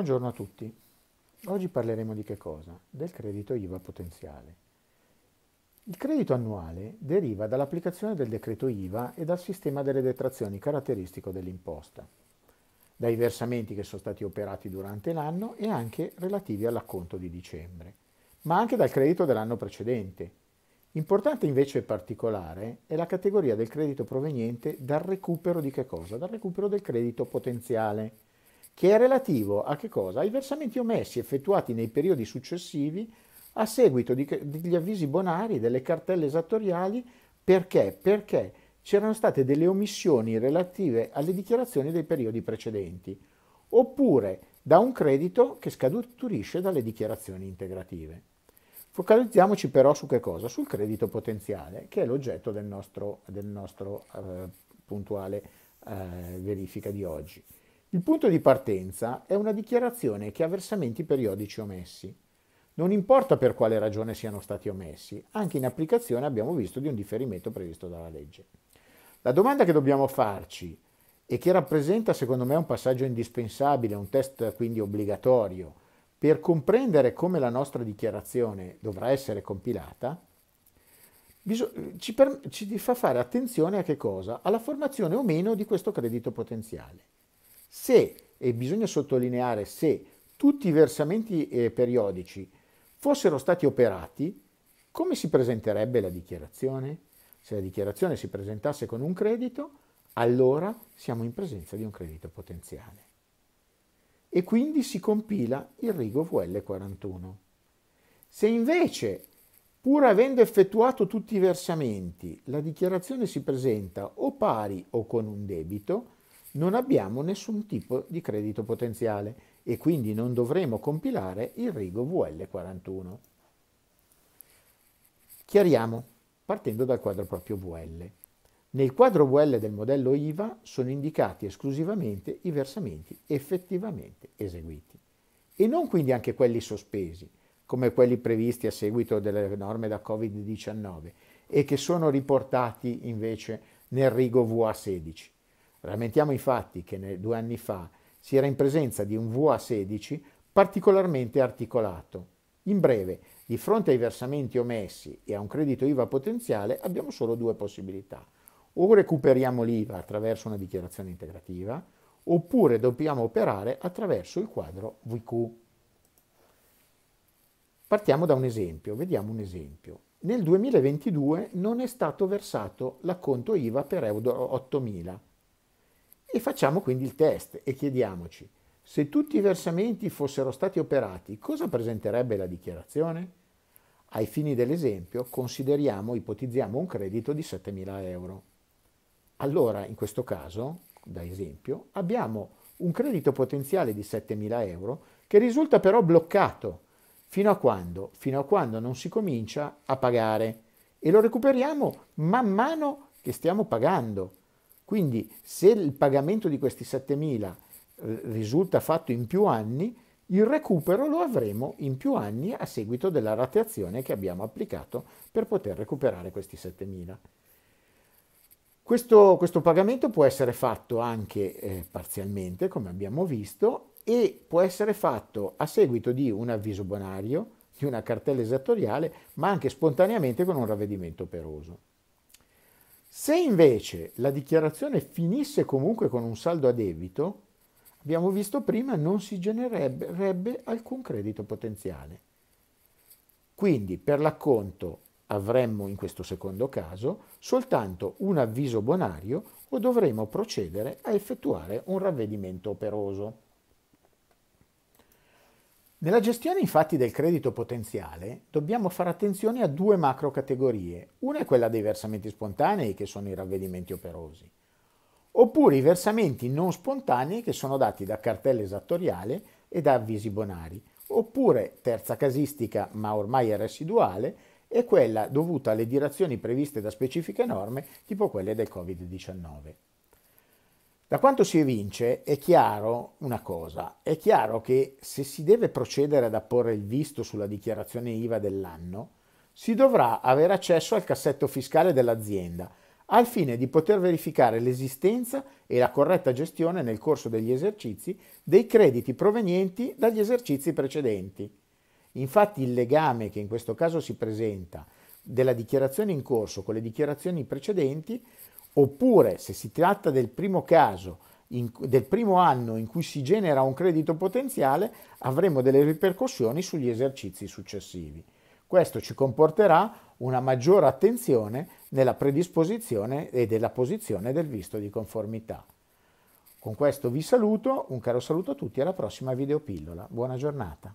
Buongiorno a tutti. Oggi parleremo di che cosa? Del credito IVA potenziale. Il credito annuale deriva dall'applicazione del decreto IVA e dal sistema delle detrazioni caratteristico dell'imposta, dai versamenti che sono stati operati durante l'anno e anche relativi all'acconto di dicembre, ma anche dal credito dell'anno precedente. Importante invece e particolare è la categoria del credito proveniente dal recupero di che cosa? Dal recupero del credito potenziale che è relativo a che cosa? Ai versamenti omessi effettuati nei periodi successivi a seguito di, degli avvisi bonari, delle cartelle esattoriali, perché? Perché c'erano state delle omissioni relative alle dichiarazioni dei periodi precedenti, oppure da un credito che scaturisce dalle dichiarazioni integrative. Focalizziamoci però su che cosa? Sul credito potenziale, che è l'oggetto del nostro, del nostro eh, puntuale eh, verifica di oggi. Il punto di partenza è una dichiarazione che ha versamenti periodici omessi. Non importa per quale ragione siano stati omessi, anche in applicazione abbiamo visto di un differimento previsto dalla legge. La domanda che dobbiamo farci e che rappresenta secondo me un passaggio indispensabile, un test quindi obbligatorio, per comprendere come la nostra dichiarazione dovrà essere compilata, ci, per, ci, fa fare attenzione a che cosa? Alla formazione o meno di questo credito potenziale. Se, e bisogna sottolineare se, tutti i versamenti eh, periodici fossero stati operati, come si presenterebbe la dichiarazione? Se la dichiarazione si presentasse con un credito, allora siamo in presenza di un credito potenziale. E quindi si compila il rigo VL41. Se invece, pur avendo effettuato tutti i versamenti, la dichiarazione si presenta o pari o con un debito, non abbiamo nessun tipo di credito potenziale e quindi non dovremo compilare il rigo VL41. Chiariamo, partendo dal quadro proprio VL. Nel quadro VL del modello IVA sono indicati esclusivamente i versamenti effettivamente eseguiti e non quindi anche quelli sospesi, come quelli previsti a seguito delle norme da Covid-19 e che sono riportati invece nel rigo VA16 Rammentiamo infatti che due anni fa si era in presenza di un VA16 particolarmente articolato. In breve, di fronte ai versamenti omessi e a un credito IVA potenziale abbiamo solo due possibilità. O recuperiamo l'IVA attraverso una dichiarazione integrativa, oppure dobbiamo operare attraverso il quadro VQ. Partiamo da un esempio, vediamo un esempio. Nel 2022 non è stato versato l'acconto IVA per Euro 8000 e facciamo quindi il test e chiediamoci, se tutti i versamenti fossero stati operati, cosa presenterebbe la dichiarazione? Ai fini dell'esempio, consideriamo, ipotizziamo un credito di 7.000 euro. Allora, in questo caso, da esempio, abbiamo un credito potenziale di 7.000 euro che risulta però bloccato fino a quando? Fino a quando non si comincia a pagare e lo recuperiamo man mano che stiamo pagando. Quindi se il pagamento di questi 7.000 eh, risulta fatto in più anni, il recupero lo avremo in più anni a seguito della rateazione che abbiamo applicato per poter recuperare questi 7.000. Questo, questo pagamento può essere fatto anche eh, parzialmente, come abbiamo visto, e può essere fatto a seguito di un avviso bonario, di una cartella esattoriale, ma anche spontaneamente con un ravvedimento operoso. Se invece la dichiarazione finisse comunque con un saldo a debito, abbiamo visto prima non si genererebbe alcun credito potenziale. Quindi per l'acconto avremmo in questo secondo caso soltanto un avviso bonario o dovremo procedere a effettuare un ravvedimento operoso. Nella gestione infatti del credito potenziale dobbiamo fare attenzione a due macro categorie. Una è quella dei versamenti spontanei che sono i ravvedimenti operosi, oppure i versamenti non spontanei che sono dati da cartella esattoriale e da avvisi bonari, oppure terza casistica ma ormai è residuale è quella dovuta alle direzioni previste da specifiche norme tipo quelle del Covid-19. Da quanto si evince è chiaro una cosa, è chiaro che se si deve procedere ad apporre il visto sulla dichiarazione IVA dell'anno, si dovrà avere accesso al cassetto fiscale dell'azienda, al fine di poter verificare l'esistenza e la corretta gestione nel corso degli esercizi dei crediti provenienti dagli esercizi precedenti. Infatti il legame che in questo caso si presenta della dichiarazione in corso con le dichiarazioni precedenti Oppure, se si tratta del primo caso, in, del primo anno in cui si genera un credito potenziale, avremo delle ripercussioni sugli esercizi successivi. Questo ci comporterà una maggiore attenzione nella predisposizione e della posizione del visto di conformità. Con questo vi saluto, un caro saluto a tutti e alla prossima videopillola. Buona giornata.